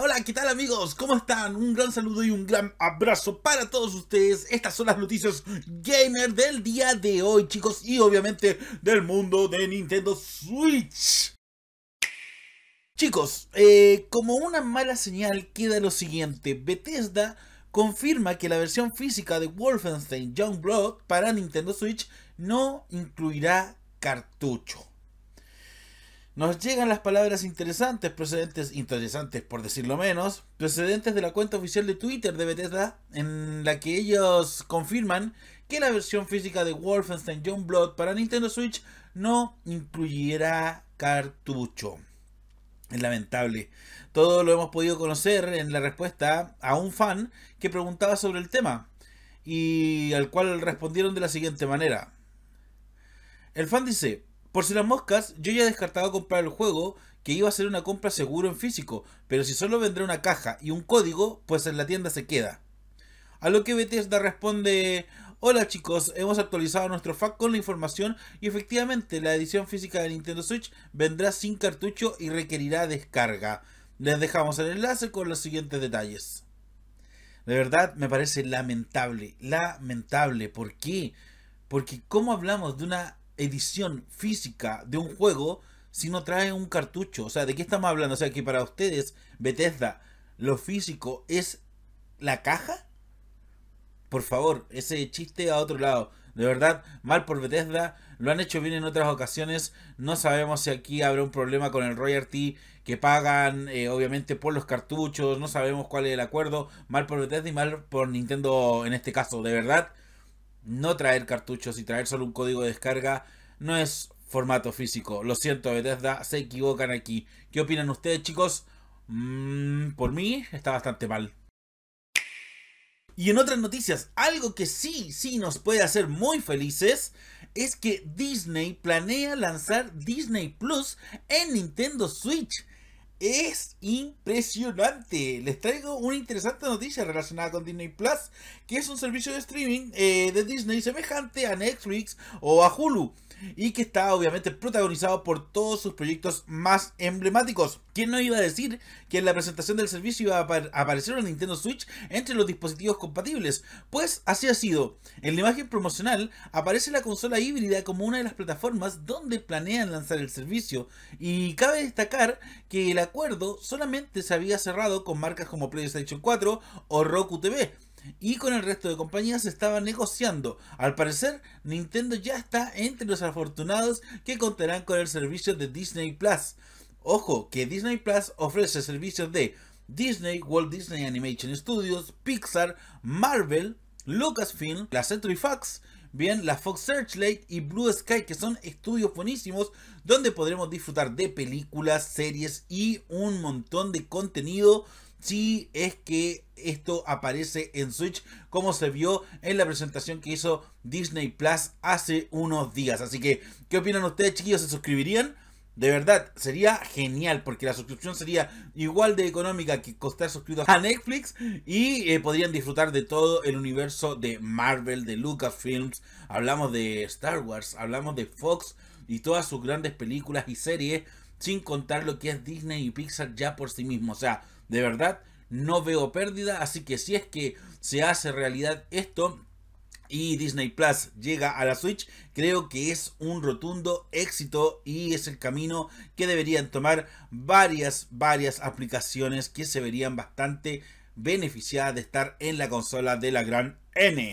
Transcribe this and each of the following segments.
Hola, ¿qué tal amigos? ¿Cómo están? Un gran saludo y un gran abrazo para todos ustedes. Estas son las noticias gamer del día de hoy, chicos, y obviamente del mundo de Nintendo Switch. Chicos, eh, como una mala señal queda lo siguiente, Bethesda confirma que la versión física de Wolfenstein Youngblood para Nintendo Switch no incluirá cartucho. Nos llegan las palabras interesantes, procedentes, interesantes por decirlo menos, procedentes de la cuenta oficial de Twitter de Bethesda, en la que ellos confirman que la versión física de Wolfenstein John Blood para Nintendo Switch no incluirá cartucho. Es lamentable. Todo lo hemos podido conocer en la respuesta a un fan que preguntaba sobre el tema y al cual respondieron de la siguiente manera. El fan dice, por si las moscas, yo ya he descartado comprar el juego, que iba a ser una compra seguro en físico, pero si solo vendrá una caja y un código, pues en la tienda se queda. A lo que Bethesda responde, hola chicos, hemos actualizado nuestro FAQ con la información y efectivamente la edición física de Nintendo Switch vendrá sin cartucho y requerirá descarga. Les dejamos el enlace con los siguientes detalles. De verdad me parece lamentable, lamentable. ¿Por qué? Porque ¿cómo hablamos de una edición física de un juego si no trae un cartucho? O sea, ¿de qué estamos hablando? O sea, que para ustedes, Bethesda, lo físico es la caja. Por favor, ese chiste a otro lado. De verdad, mal por Bethesda. Lo han hecho bien en otras ocasiones. No sabemos si aquí habrá un problema con el royalty que pagan, eh, obviamente, por los cartuchos. No sabemos cuál es el acuerdo. Mal por Bethesda y mal por Nintendo en este caso. De verdad, no traer cartuchos y traer solo un código de descarga no es formato físico. Lo siento, Bethesda, se equivocan aquí. ¿Qué opinan ustedes, chicos? Mm, por mí está bastante mal. Y en otras noticias, algo que sí, sí nos puede hacer muy felices es que Disney planea lanzar Disney Plus en Nintendo Switch es impresionante. Les traigo una interesante noticia relacionada con Disney Plus, que es un servicio de streaming eh, de Disney semejante a Netflix o a Hulu. Y que está obviamente protagonizado por todos sus proyectos más emblemáticos. ¿Quién no iba a decir que en la presentación del servicio iba a aparecer una Nintendo Switch entre los dispositivos compatibles? Pues así ha sido. En la imagen promocional aparece la consola híbrida como una de las plataformas donde planean lanzar el servicio. Y cabe destacar que la acuerdo solamente se había cerrado con marcas como PlayStation 4 o Roku TV, y con el resto de compañías se estaba negociando. Al parecer, Nintendo ya está entre los afortunados que contarán con el servicio de Disney Plus. Ojo, que Disney Plus ofrece servicios de Disney, Walt Disney Animation Studios, Pixar, Marvel, Lucasfilm, la y Fox bien la Fox Searchlight y Blue Sky, que son estudios buenísimos donde podremos disfrutar de películas, series y un montón de contenido si es que esto aparece en Switch como se vio en la presentación que hizo Disney Plus hace unos días. Así que, ¿qué opinan ustedes chiquillos? ¿Se suscribirían? De verdad, sería genial porque la suscripción sería igual de económica que costar suscribirse a Netflix y eh, podrían disfrutar de todo el universo de Marvel, de Lucasfilms, hablamos de Star Wars, hablamos de Fox y todas sus grandes películas y series, sin contar lo que es Disney y Pixar ya por sí mismo. O sea, de verdad, no veo pérdida, así que si es que se hace realidad esto, y Disney Plus llega a la Switch, creo que es un rotundo éxito y es el camino que deberían tomar varias, varias aplicaciones que se verían bastante beneficiadas de estar en la consola de la gran N.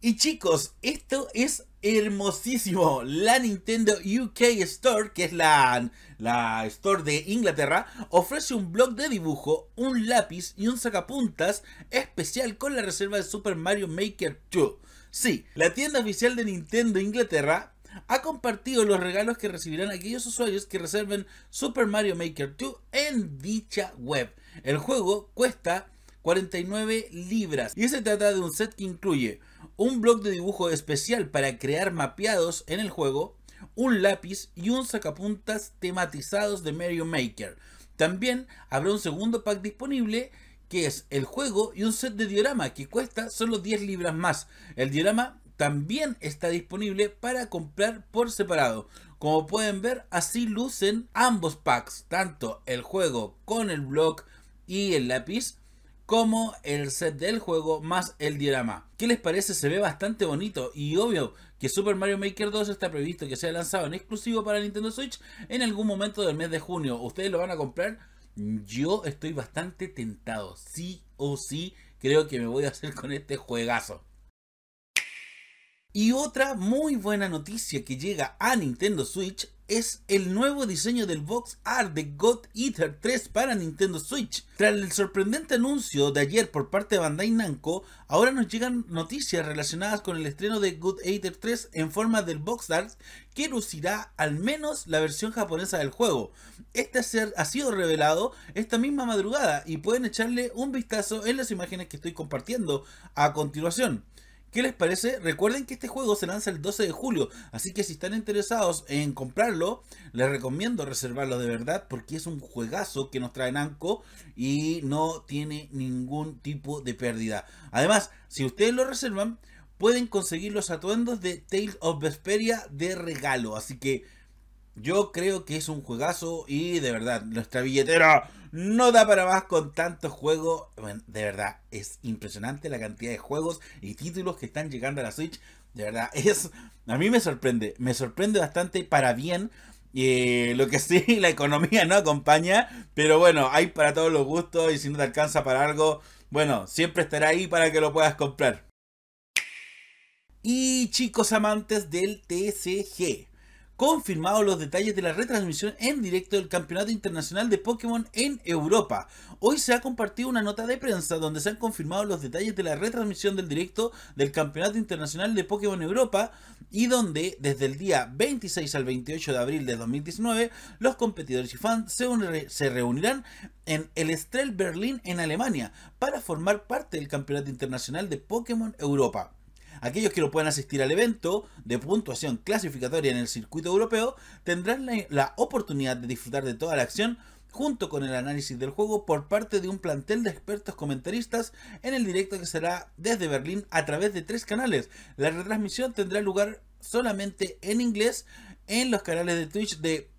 Y chicos, esto es hermosísimo. La Nintendo UK Store, que es la, la store de Inglaterra, ofrece un blog de dibujo, un lápiz y un sacapuntas especial con la reserva de Super Mario Maker 2. Sí, la tienda oficial de Nintendo Inglaterra ha compartido los regalos que recibirán aquellos usuarios que reserven Super Mario Maker 2 en dicha web. El juego cuesta 49 libras y se trata de un set que incluye un bloc de dibujo especial para crear mapeados en el juego, un lápiz y un sacapuntas tematizados de Mario Maker. También habrá un segundo pack disponible que es el juego y un set de diorama que cuesta solo 10 libras más. El diorama también está disponible para comprar por separado. Como pueden ver, así lucen ambos packs, tanto el juego con el blog y el lápiz, como el set del juego más el diorama. ¿Qué les parece? Se ve bastante bonito y obvio que Super Mario Maker 2 está previsto que sea lanzado en exclusivo para Nintendo Switch en algún momento del mes de junio. ¿Ustedes lo van a comprar? Yo estoy bastante tentado, sí o sí creo que me voy a hacer con este juegazo. Y otra muy buena noticia que llega a Nintendo Switch es el nuevo diseño del box art de God Eater 3 para Nintendo Switch. Tras el sorprendente anuncio de ayer por parte de Bandai Namco, ahora nos llegan noticias relacionadas con el estreno de God Eater 3 en forma del box art que lucirá al menos la versión japonesa del juego. Este ha sido revelado esta misma madrugada y pueden echarle un vistazo en las imágenes que estoy compartiendo a continuación. ¿Qué les parece? Recuerden que este juego se lanza el 12 de julio, así que si están interesados en comprarlo, les recomiendo reservarlo de verdad porque es un juegazo que nos trae Namco y no tiene ningún tipo de pérdida. Además, si ustedes lo reservan, pueden conseguir los atuendos de Tales of Vesperia de regalo, así que yo creo que es un juegazo y de verdad, nuestra billetera no da para más con tanto juego. de verdad, es impresionante la cantidad de juegos y títulos que están llegando a la Switch. De verdad, es. A mí me sorprende. Me sorprende bastante para bien. Eh, lo que sí, la economía no acompaña. Pero bueno, hay para todos los gustos. Y si no te alcanza para algo, bueno, siempre estará ahí para que lo puedas comprar. Y chicos amantes del TCG, confirmado los detalles de la retransmisión en directo del Campeonato Internacional de Pokémon en Europa. Hoy se ha compartido una nota de prensa donde se han confirmado los detalles de la retransmisión del directo del Campeonato Internacional de Pokémon Europa y donde desde el día 26 al 28 de abril de 2019 los competidores y fans se, reunirán en el Estrel Berlín en Alemania para formar parte del Campeonato Internacional de Pokémon Europa. Aquellos que lo puedan asistir al evento de puntuación clasificatoria en el circuito europeo tendrán la, oportunidad de disfrutar de toda la acción junto con el análisis del juego por parte de un plantel de expertos comentaristas en el directo que será desde Berlín a través de tres canales. La retransmisión tendrá lugar solamente en inglés en los canales de Twitch de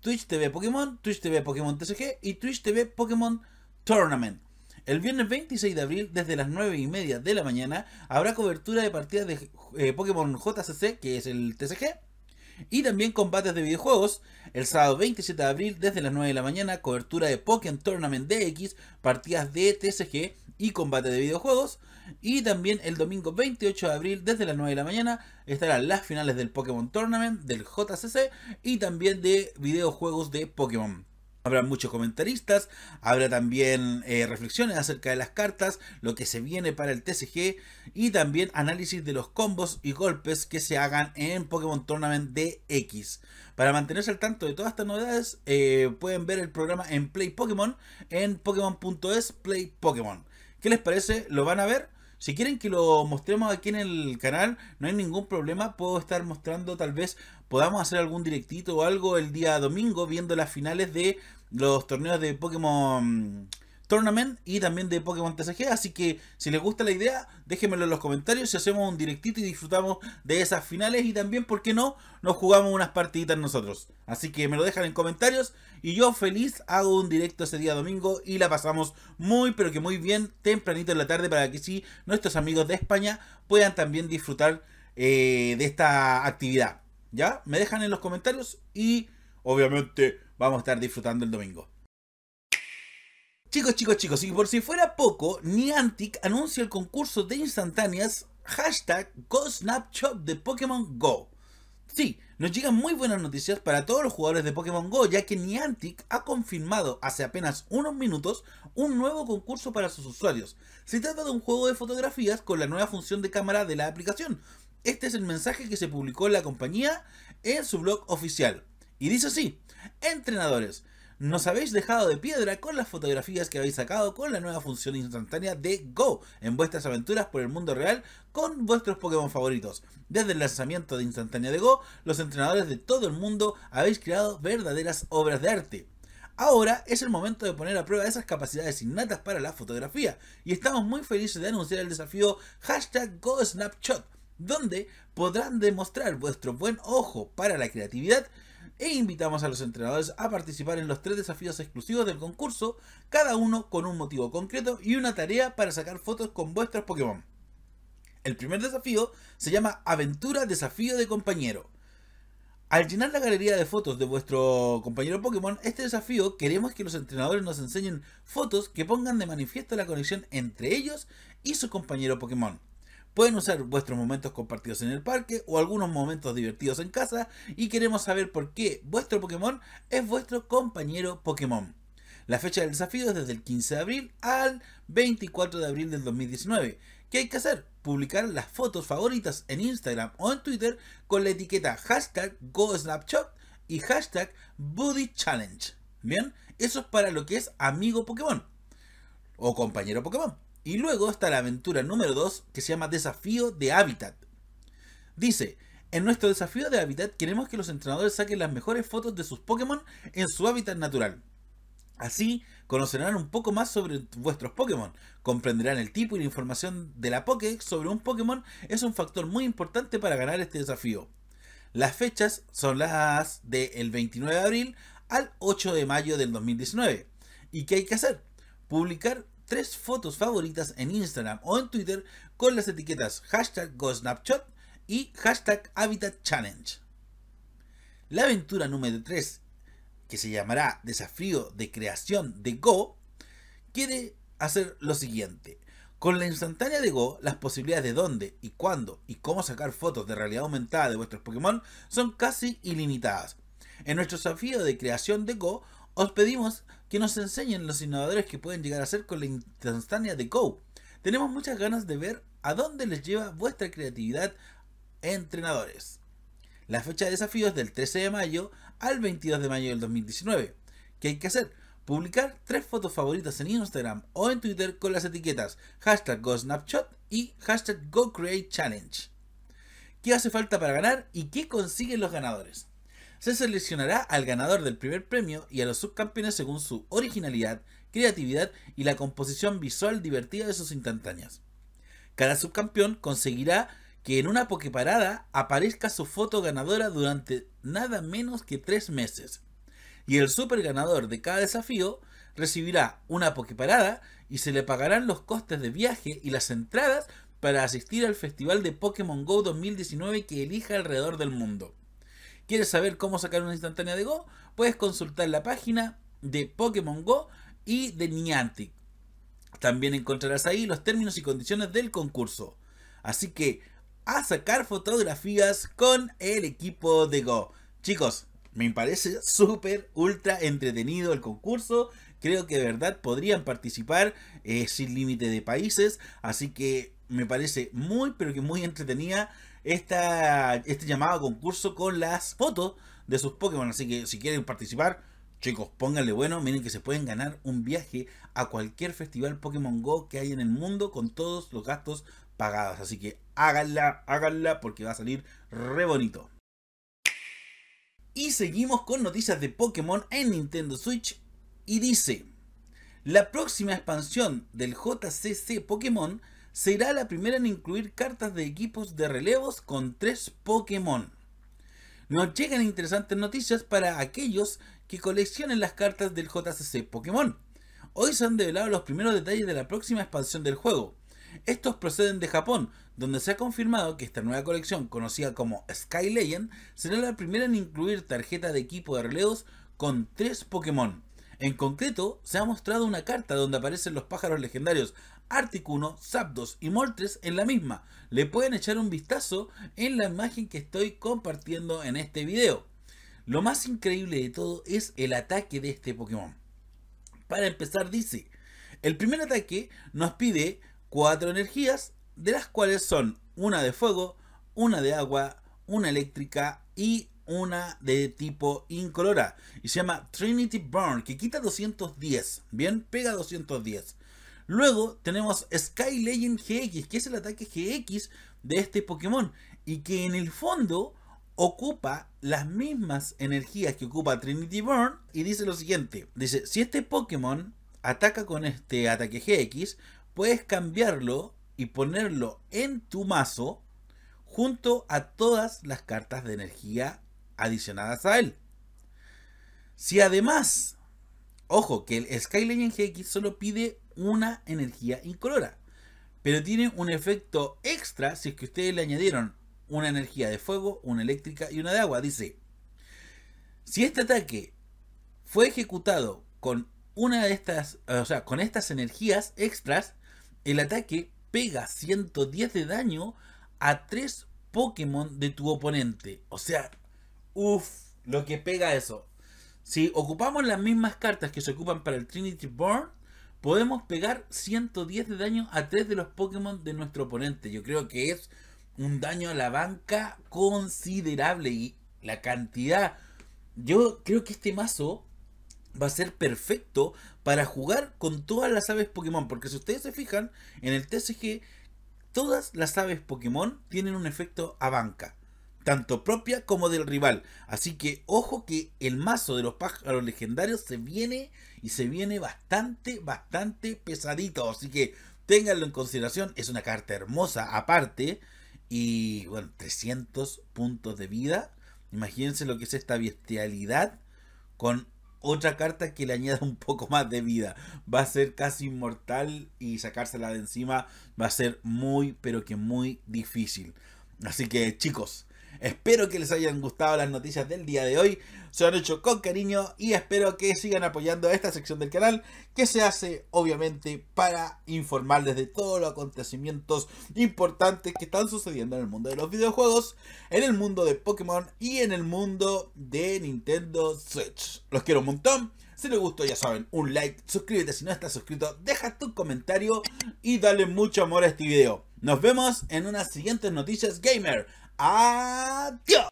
Twitch TV Pokémon, Twitch TV Pokémon TCG y Twitch TV Pokémon Tournament. El viernes 26 de abril, desde las 9 y media de la mañana, habrá cobertura de partidas de eh, Pokémon JCC, que es el TCG, y también combates de videojuegos. El sábado 27 de abril, desde las 9 de la mañana, cobertura de Pokémon Tournament DX, partidas de TCG y combate de videojuegos. Y también el domingo 28 de abril, desde las 9 de la mañana, estarán las finales del Pokémon Tournament, del JCC y también de videojuegos de Pokémon. Habrá muchos comentaristas, habrá también eh, reflexiones acerca de las cartas, lo que se viene para el TCG y también análisis de los combos y golpes que se hagan en Pokémon Tournament DX. Para mantenerse al tanto de todas estas novedades, eh, pueden ver el programa en Play Pokémon en Pokémon.es Play Pokémon. ¿Qué les parece? ¿Lo van a ver? Si quieren que lo mostremos aquí en el canal, no hay ningún problema. Puedo estar mostrando, tal vez podamos hacer algún directito o algo el día domingo viendo las finales de los torneos de Pokémon Tournament y también de Pokémon TCG. Así que si les gusta la idea, déjenmelo en los comentarios si hacemos un directito y disfrutamos de esas finales. Y también, ¿por qué no? Nos jugamos unas partiditas nosotros. Así que me lo dejan en comentarios. Y yo feliz hago un directo ese día domingo y la pasamos muy, pero que muy bien tempranito en la tarde para que si nuestros amigos de España puedan también disfrutar eh, de esta actividad. ¿Ya? Me dejan en los comentarios y obviamente vamos a estar disfrutando el domingo. Chicos, chicos, chicos, y por si fuera poco, Niantic anuncia el concurso de instantáneas hashtag GoSnapshop de Pokémon Go. Sí, nos llegan muy buenas noticias para todos los jugadores de Pokémon Go, ya que Niantic ha confirmado hace apenas unos minutos un nuevo concurso para sus usuarios. Se trata de un juego de fotografías con la nueva función de cámara de la aplicación. Este es el mensaje que se publicó la compañía en su blog oficial. Y dice así, entrenadores, nos habéis dejado de piedra con las fotografías que habéis sacado con la nueva función instantánea de Go en vuestras aventuras por el mundo real con vuestros Pokémon favoritos. Desde el lanzamiento de instantánea de Go, los entrenadores de todo el mundo habéis creado verdaderas obras de arte. Ahora es el momento de poner a prueba esas capacidades innatas para la fotografía y estamos muy felices de anunciar el desafío hashtag GoSnapshot, donde podrán demostrar vuestro buen ojo para la creatividad e invitamos a los entrenadores a participar en los tres desafíos exclusivos del concurso, cada uno con un motivo concreto y una tarea para sacar fotos con vuestros Pokémon. El primer desafío se llama Aventura Desafío de Compañero. Al llenar la galería de fotos de vuestro compañero Pokémon, este desafío queremos que los entrenadores nos enseñen fotos que pongan de manifiesto la conexión entre ellos y su compañero Pokémon. Pueden usar vuestros momentos compartidos en el parque o algunos momentos divertidos en casa y queremos saber por qué vuestro Pokémon es vuestro compañero Pokémon. La fecha del desafío es desde el 15 de abril al 24 de abril del 2019. ¿Qué hay que hacer? Publicar las fotos favoritas en Instagram o en Twitter con la etiqueta hashtag GoSnapshot y hashtag BuddyChallenge. Bien, eso es para lo que es amigo Pokémon o compañero Pokémon. Y luego está la aventura número 2 que se llama Desafío de Hábitat. Dice, en nuestro desafío de hábitat queremos que los entrenadores saquen las mejores fotos de sus Pokémon en su hábitat natural. Así conocerán un poco más sobre vuestros Pokémon, comprenderán el tipo y la información de la Pokédex sobre un Pokémon es un factor muy importante para ganar este desafío. Las fechas son las del 29 de abril al 8 de mayo del 2019. ¿Y qué hay que hacer? Publicar tres fotos favoritas en Instagram o en Twitter con las etiquetas hashtag GoSnapshot y hashtag Habitat La aventura número 3, que se llamará Desafío de Creación de Go, quiere hacer lo siguiente. Con la instantánea de Go, las posibilidades de dónde y cuándo y cómo sacar fotos de realidad aumentada de vuestros Pokémon son casi ilimitadas. En nuestro desafío de creación de Go, os pedimos que nos enseñen los innovadores que pueden llegar a ser con la instantánea de Go. Tenemos muchas ganas de ver a dónde les lleva vuestra creatividad, entrenadores. La fecha de desafío es del 13 de mayo al 22 de mayo del 2019. ¿Qué hay que hacer? Publicar tres fotos favoritas en Instagram o en Twitter con las etiquetas hashtag GoSnapshot y hashtag GoCreateChallenge. ¿Qué hace falta para ganar y qué consiguen los ganadores? se seleccionará al ganador del primer premio y a los subcampeones según su originalidad, creatividad y la composición visual divertida de sus instantáneas. Cada subcampeón conseguirá que en una pokeparada aparezca su foto ganadora durante nada menos que tres meses. Y el super ganador de cada desafío recibirá una pokeparada y se le pagarán los costes de viaje y las entradas para asistir al Festival de Pokémon Go 2019 que elija alrededor del mundo. ¿Quieres saber cómo sacar una instantánea de Go? Puedes consultar la página de Pokémon Go y de Niantic. También encontrarás ahí los términos y condiciones del concurso. Así que a sacar fotografías con el equipo de Go. Chicos, me parece súper, ultra entretenido el concurso. Creo que de verdad podrían participar eh, sin límite de países. Así que me parece muy, pero que muy entretenida esta, este llamado concurso con las fotos de sus Pokémon. Así que si quieren participar, chicos, pónganle bueno. Miren que se pueden ganar un viaje a cualquier festival Pokémon Go que hay en el mundo con todos los gastos pagados. Así que háganla, háganla porque va a salir re bonito. Y seguimos con noticias de Pokémon en Nintendo Switch y dice, la próxima expansión del JCC Pokémon será la primera en incluir cartas de equipos de relevos con tres Pokémon. Nos llegan interesantes noticias para aquellos que coleccionen las cartas del JCC Pokémon. Hoy se han develado los primeros detalles de la próxima expansión del juego. Estos proceden de Japón, donde se ha confirmado que esta nueva colección, conocida como Sky Legend, será la primera en incluir tarjeta de equipo de relevos con tres Pokémon. En concreto, se ha mostrado una carta donde aparecen los pájaros legendarios Articuno, Zapdos y Moltres en la misma. Le pueden echar un vistazo en la imagen que estoy compartiendo en este video. Lo más increíble de todo es el ataque de este Pokémon. Para empezar dice, el primer ataque nos pide cuatro energías, de las cuales son una de fuego, una de agua, una eléctrica y una de tipo incolora. Y se llama Trinity Burn, que quita 210. Bien, pega 210. Luego tenemos Sky Legend GX, que es el ataque GX de este Pokémon. Y que en el fondo ocupa las mismas energías que ocupa Trinity Burn. Y dice lo siguiente. Dice, si este Pokémon ataca con este ataque GX, puedes cambiarlo y ponerlo en tu mazo junto a todas las cartas de energía adicionadas a él. Si además Ojo, que el Skyline Legend GX solo pide una energía incolora, pero tiene un efecto extra si es que ustedes le añadieron una energía de fuego, una eléctrica y una de agua. Dice, si este ataque fue ejecutado con una de estas, o sea, con estas energías extras, el ataque pega 110 de daño a 3 Pokémon de tu oponente. O sea, uff, lo que pega eso. Si ocupamos las mismas cartas que se ocupan para el Trinity Born, podemos pegar 110 de daño a 3 de los Pokémon de nuestro oponente. Yo creo que es un daño a la banca considerable y la cantidad. Yo creo que este mazo va a ser perfecto para jugar con todas las aves Pokémon. Porque si ustedes se fijan, en el TCG, todas las aves Pokémon tienen un efecto a banca tanto propia como del rival. Así que ojo que el mazo de los pájaros legendarios se viene y se viene bastante, bastante pesadito. Así que ténganlo en consideración. Es una carta hermosa aparte. Y bueno, 300 puntos de vida. Imagínense lo que es esta bestialidad con otra carta que le añada un poco más de vida. Va a ser casi inmortal y sacársela de encima va a ser muy, pero que muy difícil. Así que chicos, Espero que les hayan gustado las noticias del día de hoy. Se han hecho con cariño y espero que sigan apoyando esta sección del canal que se hace obviamente para informarles de todos los acontecimientos importantes que están sucediendo en el mundo de los videojuegos, en el mundo de Pokémon y en el mundo de Nintendo Switch. Los quiero un montón. Si les gustó, ya saben, un like, suscríbete si no estás suscrito, deja tu comentario y dale mucho amor a este video. Nos vemos en unas siguientes noticias gamer. Adiós.